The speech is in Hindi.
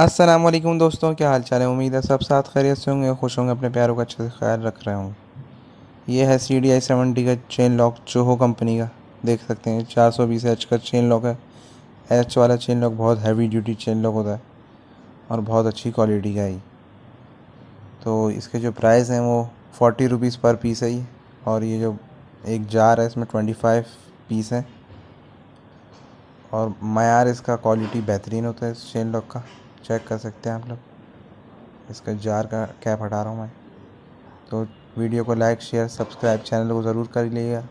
असलम दोस्तों क्या हाल चाल है उम्मीद है सब साथ खैरियत से होंगे खुश होंगे अपने प्यारों का अच्छे से ख्याल रख रहे होंगे ये है सी डी आई सेवेंटी का चेन लॉक चोहो कंपनी का देख सकते हैं चार सौ बीस एच का चेन लॉक है एच वाला चेन लॉक बहुत हैवी ड्यूटी चेन लॉक होता है और बहुत अच्छी क्वालिटी का ही तो इसके जो प्राइस हैं वो फोर्टी रुपीज़ पर पीस है ये और ये जो एक जार है इसमें ट्वेंटी फाइव पीस है और मैार इसका क्वालिटी बेहतरीन होता है इस चेन लॉक का चेक कर सकते हैं आप लोग इसका जार का कैप हटा रहा हूँ मैं तो वीडियो को लाइक शेयर सब्सक्राइब चैनल को ज़रूर कर लीजिएगा